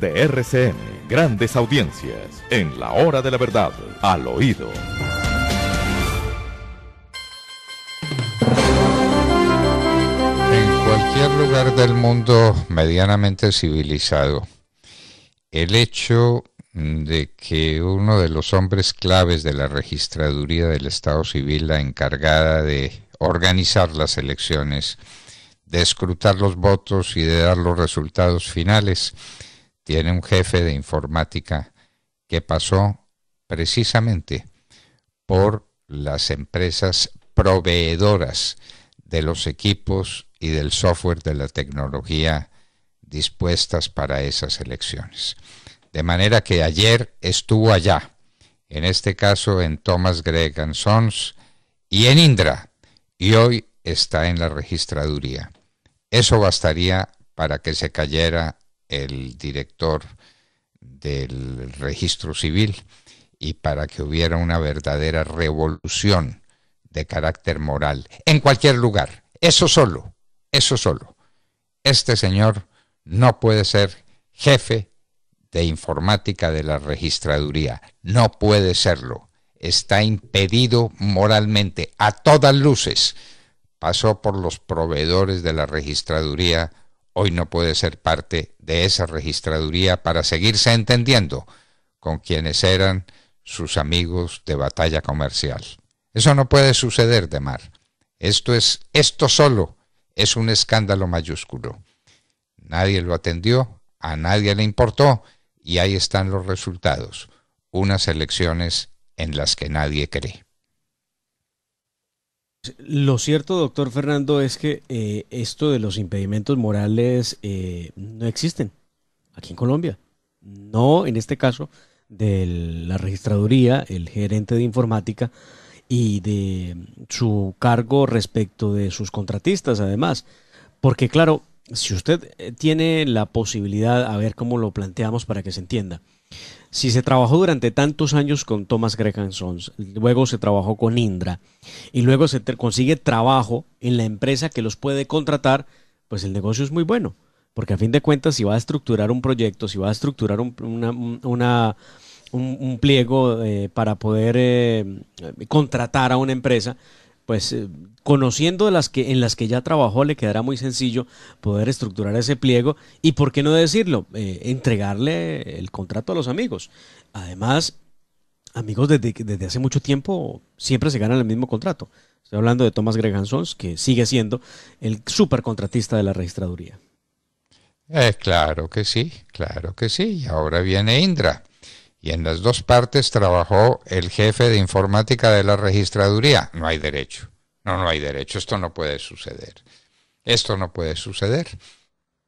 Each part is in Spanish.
de RCM Grandes audiencias. En la hora de la verdad. Al oído. En cualquier lugar del mundo medianamente civilizado, el hecho de que uno de los hombres claves de la registraduría del Estado Civil, la encargada de organizar las elecciones, de escrutar los votos y de dar los resultados finales, tiene un jefe de informática que pasó precisamente por las empresas proveedoras de los equipos y del software de la tecnología dispuestas para esas elecciones. De manera que ayer estuvo allá, en este caso en Thomas Gregg Sons y en Indra, y hoy está en la registraduría. Eso bastaría para que se cayera el director del registro civil y para que hubiera una verdadera revolución de carácter moral en cualquier lugar. Eso solo, eso solo. Este señor no puede ser jefe de informática de la registraduría. No puede serlo. Está impedido moralmente, a todas luces. Pasó por los proveedores de la registraduría hoy no puede ser parte de esa registraduría para seguirse entendiendo con quienes eran sus amigos de batalla comercial. Eso no puede suceder de mar. Esto es, esto solo es un escándalo mayúsculo. Nadie lo atendió, a nadie le importó y ahí están los resultados, unas elecciones en las que nadie cree. Lo cierto, doctor Fernando, es que eh, esto de los impedimentos morales eh, no existen aquí en Colombia. No, en este caso, de la registraduría, el gerente de informática y de su cargo respecto de sus contratistas, además. Porque claro, si usted eh, tiene la posibilidad, a ver cómo lo planteamos para que se entienda si se trabajó durante tantos años con Thomas Graham luego se trabajó con Indra y luego se consigue trabajo en la empresa que los puede contratar, pues el negocio es muy bueno. Porque a fin de cuentas, si va a estructurar un proyecto, si va a estructurar un, una, pliego eh, para poder eh, contratar a una empresa, pues eh, conociendo las que, en las que ya trabajó, le quedará muy sencillo poder estructurar ese pliego y, ¿por qué no decirlo? Eh, entregarle el contrato a los amigos. Además, amigos desde, desde hace mucho tiempo siempre se ganan el mismo contrato. Estoy hablando de Tomás Gregansons, que sigue siendo el supercontratista de la registraduría. Eh, claro que sí, claro que sí. Y ahora viene Indra y en las dos partes trabajó el jefe de informática de la registraduría. No hay derecho, no, no hay derecho, esto no puede suceder, esto no puede suceder.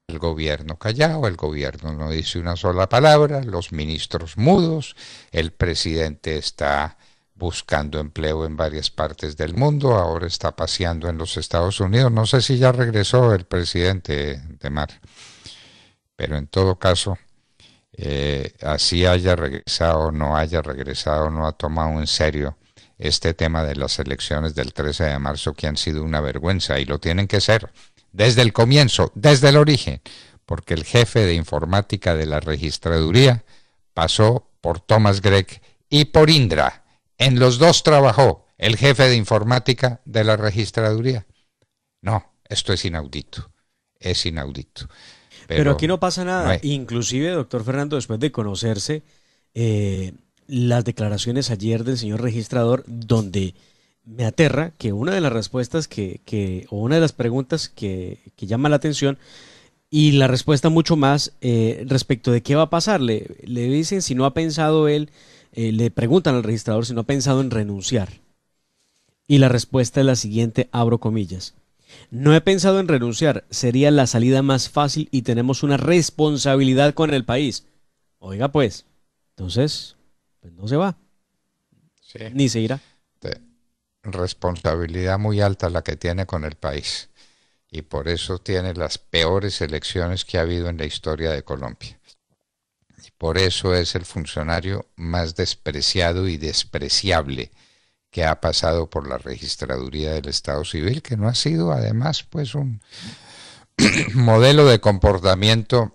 El gobierno callado, el gobierno no dice una sola palabra, los ministros mudos, el presidente está buscando empleo en varias partes del mundo, ahora está paseando en los Estados Unidos. No sé si ya regresó el presidente de Mar, pero en todo caso, eh, así haya regresado, o no haya regresado, no ha tomado en serio este tema de las elecciones del 13 de marzo que han sido una vergüenza y lo tienen que ser desde el comienzo, desde el origen, porque el jefe de informática de la registraduría pasó por Thomas Gregg y por Indra. En los dos trabajó el jefe de informática de la registraduría. No, esto es inaudito, es inaudito. Pero, aquí no pasa nada. Inclusive, doctor Fernando, después de conocerse eh, las declaraciones ayer del señor registrador, donde me aterra que una de las respuestas que, o una de las preguntas que, llama la atención y la respuesta mucho más eh, respecto de qué va a pasar, le, dicen si no ha pensado él, eh, le preguntan al registrador si no ha pensado en renunciar. Y la respuesta es la siguiente, abro comillas. No he pensado en renunciar, sería la salida más fácil y tenemos una responsabilidad con el país. Oiga pues, entonces, pues no se va. Ni se irá. Responsabilidad muy alta la que tiene con el país. Y por eso tiene las peores elecciones que ha habido en la historia de Colombia. Y por eso es el funcionario más despreciado y despreciable que ha pasado por la registraduría del Estado Civil, que no ha sido además pues un modelo de comportamiento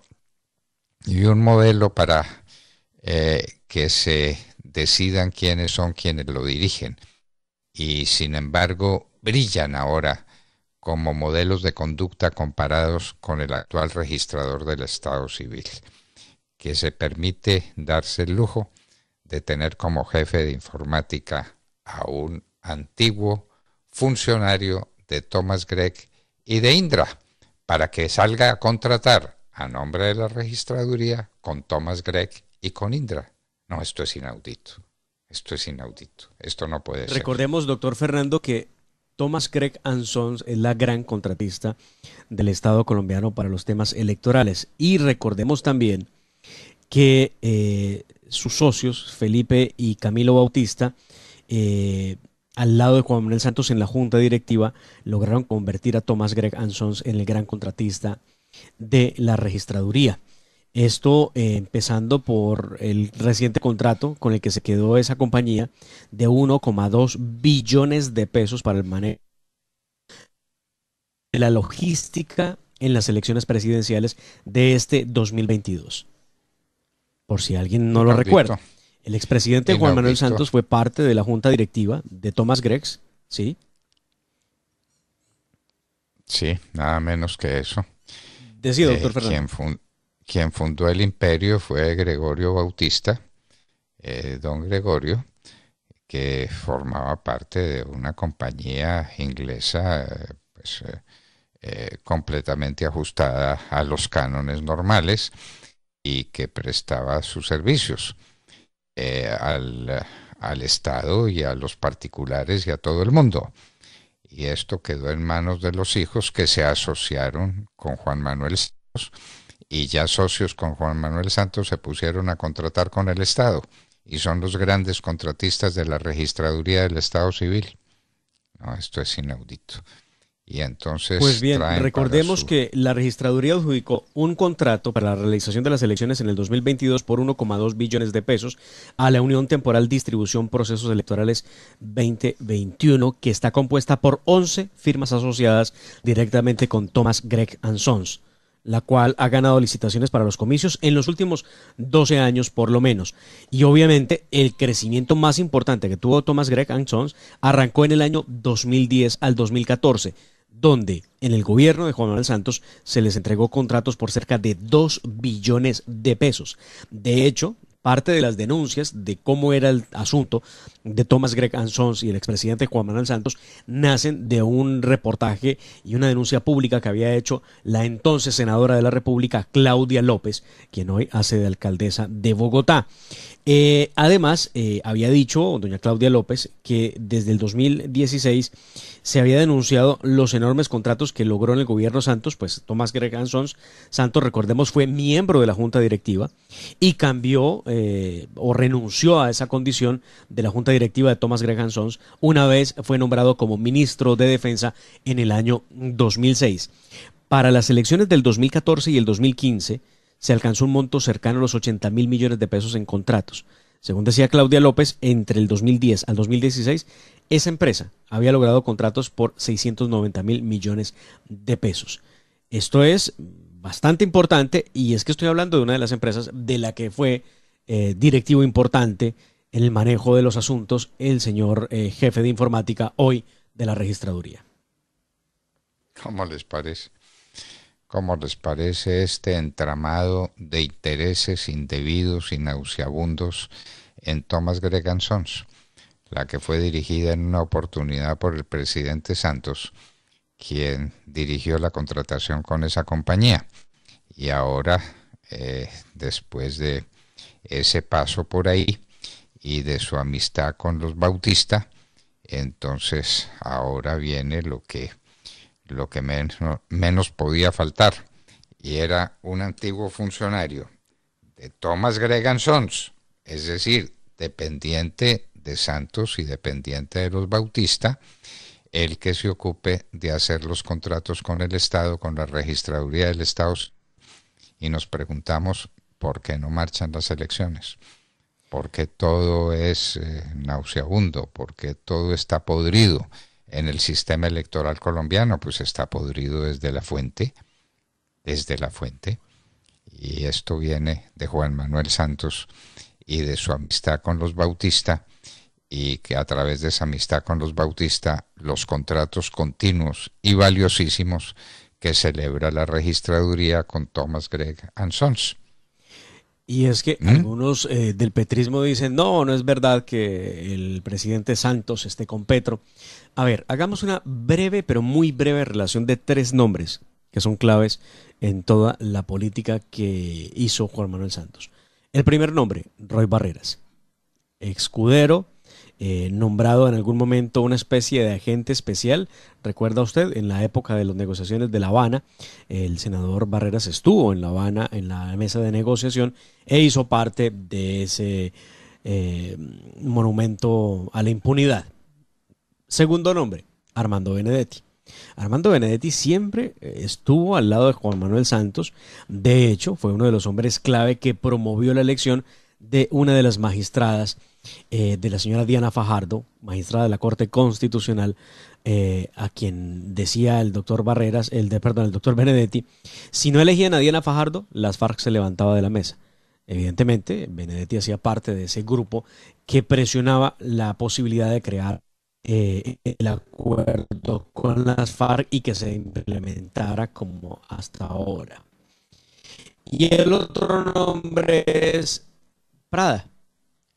y un modelo para eh, que se decidan quiénes son quienes lo dirigen. Y sin embargo, brillan ahora como modelos de conducta comparados con el actual registrador del Estado Civil, que se permite darse el lujo de tener como jefe de informática a un antiguo funcionario de Thomas Gregg y de Indra para que salga a contratar a nombre de la registraduría con Thomas Gregg y con Indra. No, esto es inaudito. Esto es inaudito. Esto no puede ser. Recordemos, doctor Fernando, que Thomas Gregg Ansons es la gran contratista del Estado colombiano para los temas electorales. Y recordemos también que eh, sus socios, Felipe y Camilo Bautista, eh, al lado de Juan Manuel Santos en la junta directiva, lograron convertir a Thomas Greg Ansons en el gran contratista de la registraduría. Esto eh, empezando por el reciente contrato con el que se quedó esa compañía de 1,2 billones de pesos para el manejo de la logística en las elecciones presidenciales de este 2022. Por si alguien no lo recuerda. El expresidente Juan Manuel Santos fue parte de la junta directiva de Tomás Gregs, ¿sí? Sí, nada menos que eso. Decido, doctor eh, Quien, fundó el imperio fue Gregorio Bautista, eh, don Gregorio, que formaba parte de una compañía inglesa pues, eh, completamente ajustada a los cánones normales y que prestaba sus servicios eh, al, al Estado y a los particulares y a todo el mundo. Y esto quedó en manos de los hijos que se asociaron con Juan Manuel Santos y ya socios con Juan Manuel Santos se pusieron a contratar con el Estado y son los grandes contratistas de la registraduría del Estado civil. No, esto es inaudito. Y entonces. Pues bien, recordemos que la registraduría adjudicó un contrato para la realización de las elecciones en el 2022 por 1,2 billones de pesos a la Unión Temporal Distribución Procesos Electorales 2021, que está compuesta por 11 firmas asociadas directamente con Thomas Gregg Sons, la cual ha ganado licitaciones para los comicios en los últimos 12 años por lo menos. Y obviamente el crecimiento más importante que tuvo Thomas Gregg Sons arrancó en el año 2010 al 2014 donde en el gobierno de Juan Manuel Santos se les entregó contratos por cerca de 2 billones de pesos. De hecho, parte de las denuncias de cómo era el asunto de Tomás Greg Ansons y el expresidente Juan Manuel Santos nacen de un reportaje y una denuncia pública que había hecho la entonces senadora de la República, Claudia López, quien hoy hace de alcaldesa de Bogotá. Eh, además, eh, había dicho doña Claudia López que desde el 2016 se había denunciado los enormes contratos que logró en el gobierno Santos, pues Tomás Greg Ansons, Santos, recordemos, fue miembro de la Junta Directiva y cambió eh, o renunció a esa condición de la Junta Directiva de Thomas Gregansons una vez fue nombrado como ministro de Defensa en el año 2006. Para las elecciones del 2014 y el 2015 se alcanzó un monto cercano a los 80 mil millones de pesos en contratos. Según decía Claudia López, entre el 2010 al 2016, esa empresa había logrado contratos por 690 mil millones de pesos. Esto es bastante importante y es que estoy hablando de una de las empresas de la que fue eh, directivo importante en el manejo de los asuntos, el señor eh, jefe de informática hoy de la registraduría. ¿Cómo les parece? ¿Cómo les parece este entramado de intereses indebidos y nauseabundos en Thomas Gregan Sons, la que fue dirigida en una oportunidad por el presidente Santos, quien dirigió la contratación con esa compañía? Y ahora, eh, después de ese paso por ahí y de su amistad con los bautistas, entonces ahora viene lo que, lo que menos, menos podía faltar, y era un antiguo funcionario de Thomas Gregan Sons, es decir, dependiente de Santos y dependiente de los bautistas, el que se ocupe de hacer los contratos con el Estado, con la registraduría del Estado. Y nos preguntamos, porque no marchan las elecciones, porque todo es eh, nauseabundo, porque todo está podrido en el sistema electoral colombiano, pues está podrido desde la fuente, desde la fuente. Y esto viene de Juan Manuel Santos y de su amistad con los Bautista y que a través de esa amistad con los Bautista, los contratos continuos y valiosísimos que celebra la registraduría con Thomas Gregg Ansons. Y es que ¿Mm? algunos eh, del petrismo dicen, no, no es verdad que el presidente Santos esté con Petro. A ver, hagamos una breve, pero muy breve relación de tres nombres que son claves en toda la política que hizo Juan Manuel Santos. El primer nombre, Roy Barreras, escudero eh, nombrado en algún momento una especie de agente especial. Recuerda usted, en la época de las negociaciones de La Habana, el senador Barreras estuvo en La Habana en la mesa de negociación e hizo parte de ese eh, monumento a la impunidad. Segundo nombre, Armando Benedetti. Armando Benedetti siempre eh, estuvo al lado de Juan Manuel Santos. De hecho, fue uno de los hombres clave que promovió la elección de una de las magistradas, eh, de la señora Diana Fajardo, magistrada de la Corte Constitucional, eh, a quien decía el doctor Barreras, el de, perdón, el doctor Benedetti, si no elegían a Diana Fajardo, las FARC se levantaba de la mesa. Evidentemente, Benedetti hacía parte de ese grupo que presionaba la posibilidad de crear eh, el acuerdo con las FARC y que se implementara como hasta ahora. Y el otro nombre es Prada,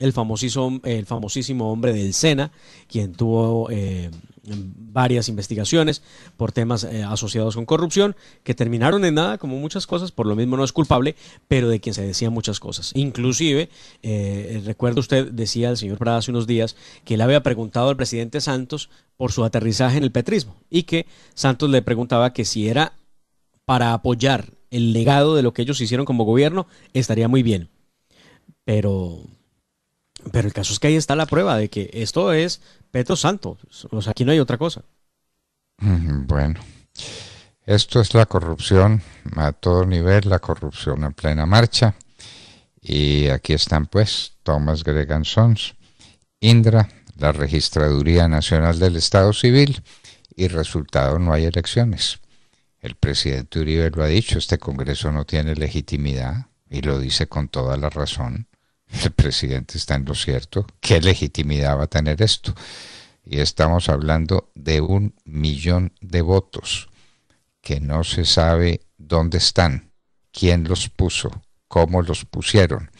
el famosísimo, el famosísimo hombre del SENA, quien tuvo eh, varias investigaciones por temas eh, asociados con corrupción, que terminaron en nada, como muchas cosas, por lo mismo no es culpable, pero de quien se decían muchas cosas. Inclusive, eh, recuerdo usted, decía el señor Prada hace unos días, que él había preguntado al presidente Santos por su aterrizaje en el petrismo y que Santos le preguntaba que si era para apoyar el legado de lo que ellos hicieron como gobierno, estaría muy bien. Pero, pero el caso es que ahí está la prueba de que esto es Petro Santo. O sea, aquí no hay otra cosa. Bueno, esto es la corrupción a todo nivel, la corrupción en plena marcha. Y aquí están pues Thomas Gregan Sons, Indra, la Registraduría Nacional del Estado Civil y resultado no hay elecciones. El presidente Uribe lo ha dicho, este Congreso no tiene legitimidad y lo dice con toda la razón. El presidente está en lo cierto. ¿Qué legitimidad va a tener esto? Y estamos hablando de un millón de votos que no se sabe dónde están, quién los puso, cómo los pusieron,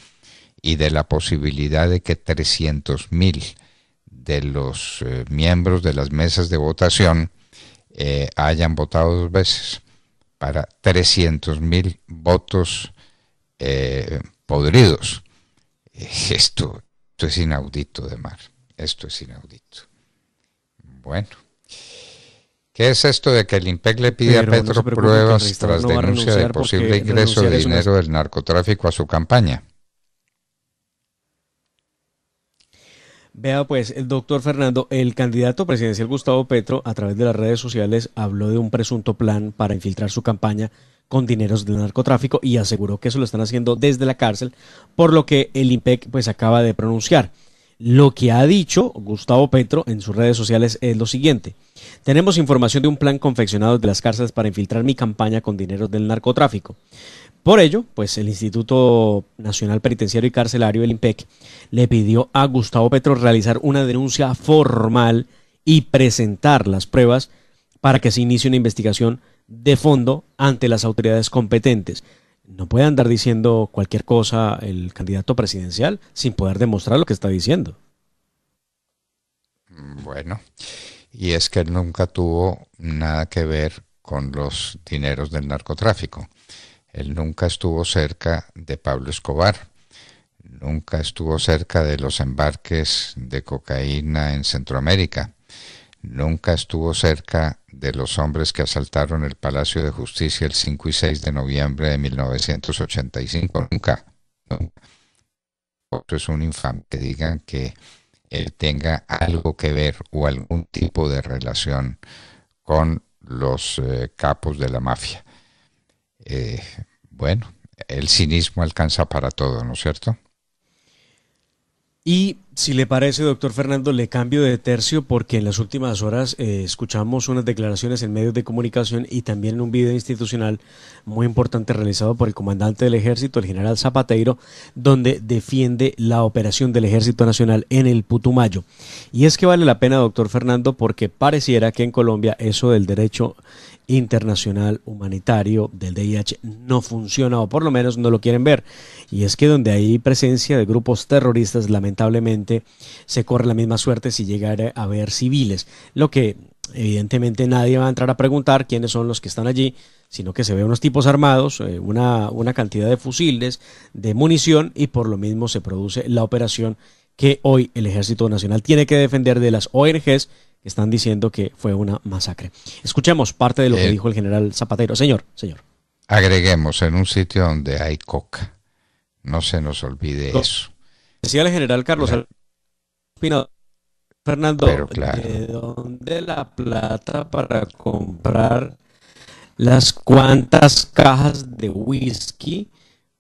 y de la posibilidad de que 300.000 mil de los eh, miembros de las mesas de votación eh, hayan votado dos veces para 300.000 mil votos eh, podridos. Esto, esto es inaudito de mar. Esto es inaudito. Bueno. ¿Qué es esto de que el IMPEC le pide a Petro pruebas tras denuncia de posible ingreso de dinero del narcotráfico a su campaña? Vea pues, el doctor Fernando, el candidato presidencial Gustavo Petro, a través de las redes sociales, habló de un presunto plan para infiltrar su campaña con dineros del narcotráfico y aseguró que eso lo están haciendo desde la cárcel, por lo que el IMPEC pues acaba de pronunciar. Lo que ha dicho Gustavo Petro en sus redes sociales es lo siguiente. Tenemos información de un plan confeccionado de las cárceles para infiltrar mi campaña con dineros del narcotráfico. Por ello, pues el Instituto Nacional Penitenciario y Carcelario, el IMPEC, le pidió a Gustavo Petro realizar una denuncia formal y presentar las pruebas para que se inicie una investigación de fondo ante las autoridades competentes. No puede andar diciendo cualquier cosa el candidato presidencial sin poder demostrar lo que está diciendo. Mm, bueno, y es que nunca tuvo nada que ver con los dineros del narcotráfico. Él nunca estuvo cerca de Pablo Escobar, nunca estuvo cerca de los embarques de cocaína en Centroamérica, nunca estuvo cerca de los hombres que asaltaron el Palacio de Justicia el 5 y 6 de noviembre de 1985. Nunca. Esto es un infame que digan que él tenga algo que ver o algún tipo de relación con los eh, capos de la mafia. Eh, bueno, el cinismo alcanza para todo, ¿no es cierto? Y si le parece, doctor Fernando, le cambio de tercio porque en las últimas horas eh, escuchamos unas declaraciones en medios de comunicación y también en un video institucional muy importante realizado por el comandante del ejército, el general Zapateiro, donde defiende la operación del ejército nacional en el Putumayo. Y es que vale la pena, doctor Fernando, porque pareciera que en Colombia eso del derecho internacional humanitario del DIH no funciona o por lo menos no lo quieren ver. Y es que donde hay presencia de grupos terroristas, lamentablemente, se corre la misma suerte si llegara a haber civiles. Lo que evidentemente nadie va a entrar a preguntar quiénes son los que están allí, sino que se ve unos tipos armados, eh, una, una cantidad de fusiles, de munición y por lo mismo se produce la operación que hoy el Ejército Nacional tiene que defender de las ONGs que están diciendo que fue una masacre. Escuchemos parte de lo que eh, dijo el general Zapatero. Señor, señor. Agreguemos en un sitio donde hay coca. No se nos olvide eso. Decía el general Carlos. Pino, Fernando, ¿de dónde la plata para comprar las cuantas cajas de whisky?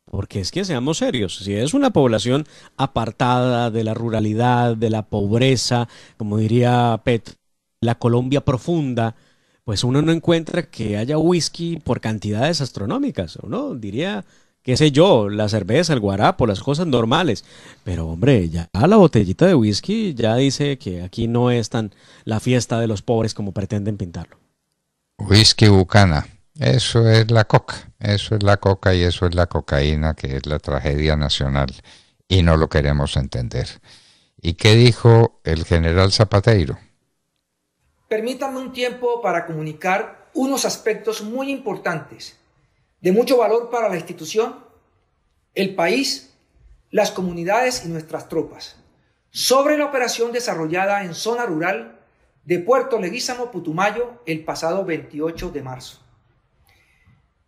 Porque es que seamos serios, si es una población apartada de la ruralidad, de la pobreza, como diría Pet, la Colombia profunda, pues uno no encuentra que haya whisky por cantidades astronómicas, ¿no? diría qué sé yo, la cerveza, el guarapo, las cosas normales. Pero hombre, ya la botellita de whisky ya dice que aquí no es tan la fiesta de los pobres como pretenden pintarlo. Whisky bucana. Eso es la coca, eso es la coca y eso es la cocaína, que es la tragedia nacional, y no lo queremos entender. ¿Y qué dijo el general Zapateiro? Permítanme un tiempo para comunicar unos aspectos muy importantes de mucho valor para la institución, el país, las comunidades y nuestras tropas, sobre la operación desarrollada en zona rural de Puerto Leguízamo, Putumayo, el pasado 28 de marzo.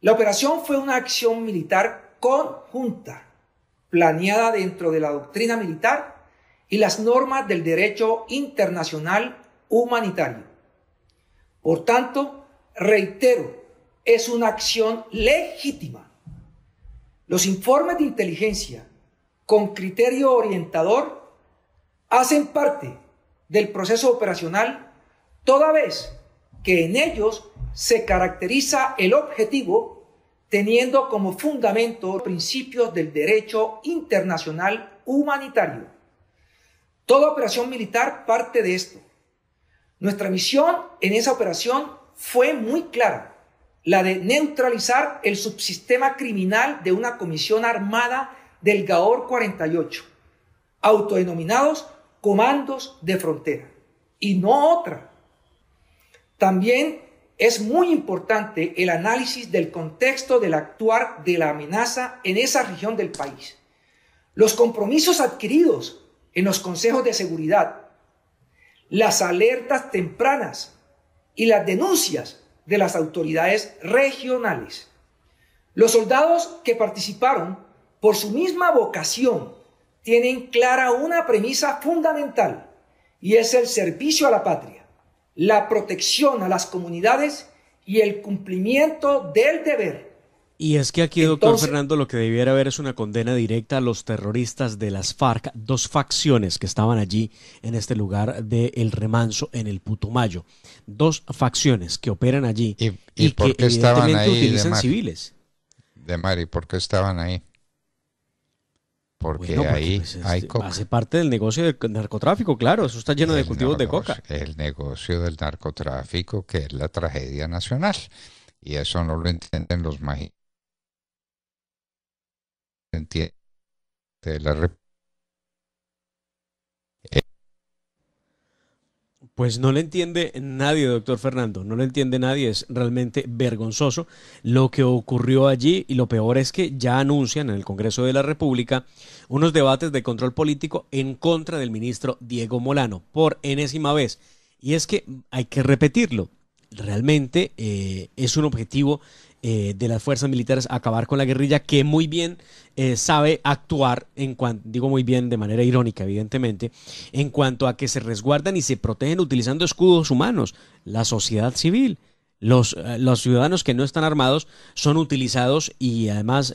La operación fue una acción militar conjunta, planeada dentro de la doctrina militar y las normas del derecho internacional humanitario. Por tanto, reitero es una acción legítima. Los informes de inteligencia con criterio orientador hacen parte del proceso operacional toda vez que en ellos se caracteriza el objetivo teniendo como fundamento principios del derecho internacional humanitario. Toda operación militar parte de esto. Nuestra misión en esa operación fue muy clara la de neutralizar el subsistema criminal de una comisión armada del Gaor 48, autodenominados comandos de frontera, y no otra. También es muy importante el análisis del contexto del actuar de la amenaza en esa región del país, los compromisos adquiridos en los consejos de seguridad, las alertas tempranas y las denuncias de las autoridades regionales. Los soldados que participaron por su misma vocación tienen clara una premisa fundamental y es el servicio a la patria, la protección a las comunidades y el cumplimiento del deber y es que aquí, doctor Fernando, lo que debiera haber es una condena directa a los terroristas de las FARC, dos facciones que estaban allí en este lugar del Remanso, en el Putumayo. Dos facciones que operan allí y, que evidentemente estaban ahí utilizan civiles. De Mari, ¿por qué estaban ahí? Porque, ahí pues, este, hay coca. Hace parte del negocio del narcotráfico, claro, eso está lleno de cultivos de coca. El negocio del narcotráfico, que es la tragedia nacional. Y eso no lo entienden los magistrados entiende la Pues no le entiende nadie, doctor Fernando, no le entiende nadie, es realmente vergonzoso lo que ocurrió allí y lo peor es que ya anuncian en el Congreso de la República unos debates de control político en contra del ministro Diego Molano por enésima vez. Y es que hay que repetirlo, realmente eh, es un objetivo eh, de las fuerzas militares acabar con la guerrilla, que muy bien eh, sabe actuar, en cuanto, digo muy bien de manera irónica, evidentemente, en cuanto a que se resguardan y se protegen utilizando escudos humanos, la sociedad civil. Los, eh, los ciudadanos que no están armados son utilizados y además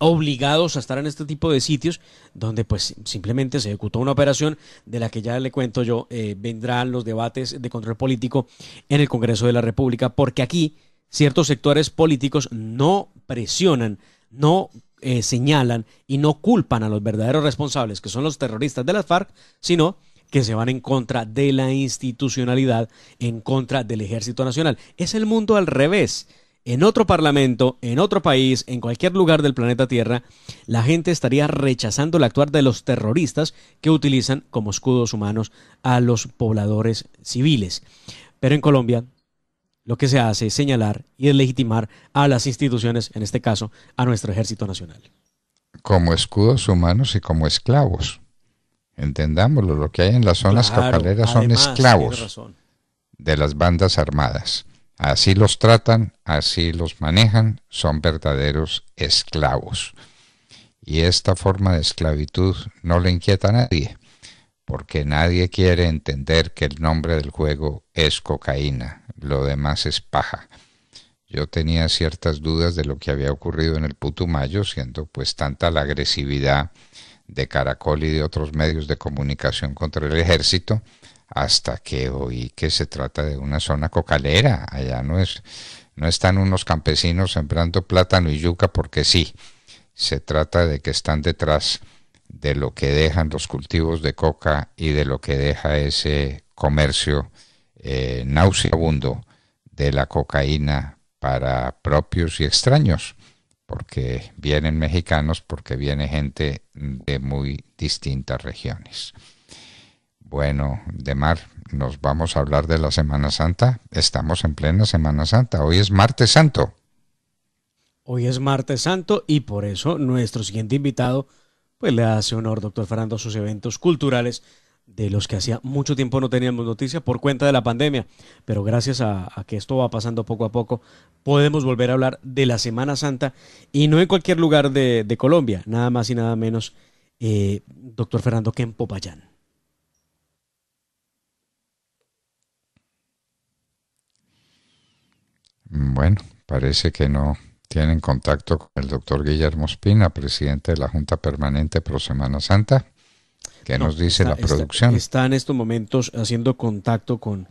obligados a estar en este tipo de sitios donde pues simplemente se ejecutó una operación de la que ya le cuento yo, vendrán los debates de control político en el Congreso de la República, porque aquí ciertos sectores políticos no presionan, no eh, señalan y no culpan a los verdaderos responsables, que son los terroristas de las FARC, sino que se van en contra de la institucionalidad, en contra del Ejército Nacional. Es el mundo al revés. En otro parlamento, en otro país, en cualquier lugar del planeta Tierra, la gente estaría rechazando el actuar de los terroristas que utilizan como escudos humanos a los pobladores civiles. Pero en Colombia lo que se hace es señalar y legitimar a las instituciones, en este caso a nuestro ejército nacional. Como escudos humanos y como esclavos. Entendámoslo, lo que hay en las zonas capaleras son esclavos de las bandas armadas. Así los tratan, así los manejan, son verdaderos esclavos. Y esta forma de esclavitud no le inquieta a nadie, porque nadie quiere entender que el nombre del juego es cocaína, lo demás es paja. Yo tenía ciertas dudas de lo que había ocurrido en el Putumayo, siendo pues tanta la agresividad de Caracol y de otros medios de comunicación contra el ejército, hasta que oí que se trata de una zona cocalera. Allá no es, no están unos campesinos sembrando plátano y yuca porque sí. Se trata de que están detrás de lo que dejan los cultivos de coca y de lo que deja ese comercio náusea eh, nauseabundo de la cocaína para propios y extraños, porque vienen mexicanos, porque viene gente de muy distintas regiones. Bueno, de mar, nos vamos a hablar de la Semana Santa. Estamos en plena Semana Santa. Hoy es martes santo. Hoy es martes santo y por eso nuestro siguiente invitado pues le hace honor, doctor Fernando, a sus eventos culturales de los que hacía mucho tiempo no teníamos noticia por cuenta de la pandemia, pero gracias a, que esto va pasando poco a poco, podemos volver a hablar de la Semana Santa y no en cualquier lugar de, Colombia, nada más y nada menos, eh, doctor Fernando, que Bueno, parece que no tienen contacto con el doctor Guillermo Espina, presidente de la Junta Permanente Pro Semana Santa que nos dice la producción? Está, en estos momentos haciendo contacto con,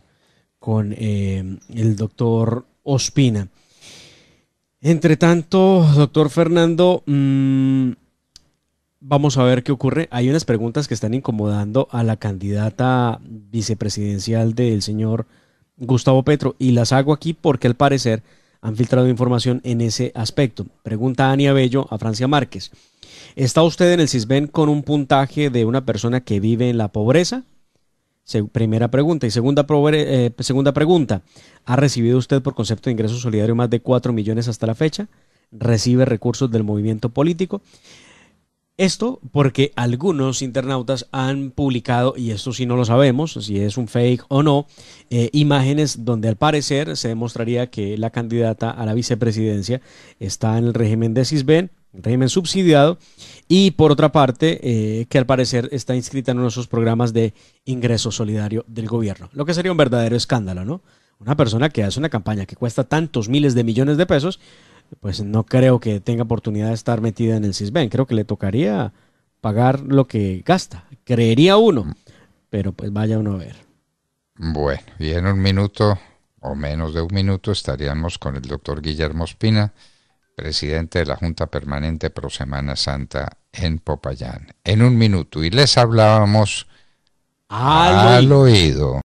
con eh, el doctor Ospina. Entre tanto, doctor Fernando, mm, vamos a ver qué ocurre. Hay unas preguntas que están incomodando a la candidata vicepresidencial del señor Gustavo Petro y las hago aquí porque al parecer han filtrado información en ese aspecto. Pregunta Ania Bello a Francia Márquez. ¿Está usted en el CISBEN con un puntaje de una persona que vive en la pobreza? primera pregunta. Y eh, segunda, pregunta, ¿ha recibido usted por concepto de ingreso solidario más de 4 millones hasta la fecha? ¿Recibe recursos del movimiento político? Esto porque algunos internautas han publicado, y esto sí no lo sabemos, si es un fake o no, eh, imágenes donde al parecer se demostraría que la candidata a la vicepresidencia está en el régimen de Cisben régimen subsidiado, y por otra parte, eh, que al parecer está inscrita en uno de esos programas de ingreso solidario del gobierno, lo que sería un verdadero escándalo, ¿no? Una persona que hace una campaña que cuesta tantos miles de millones de pesos, pues no creo que tenga oportunidad de estar metida en el CISBEN, creo que le tocaría pagar lo que gasta, creería uno, pero pues vaya uno a ver. Bueno, y en un minuto o menos de un minuto estaríamos con el doctor Guillermo Espina presidente de la Junta Permanente Pro Semana Santa en Popayán. En un minuto. Y les hablábamos al, oído.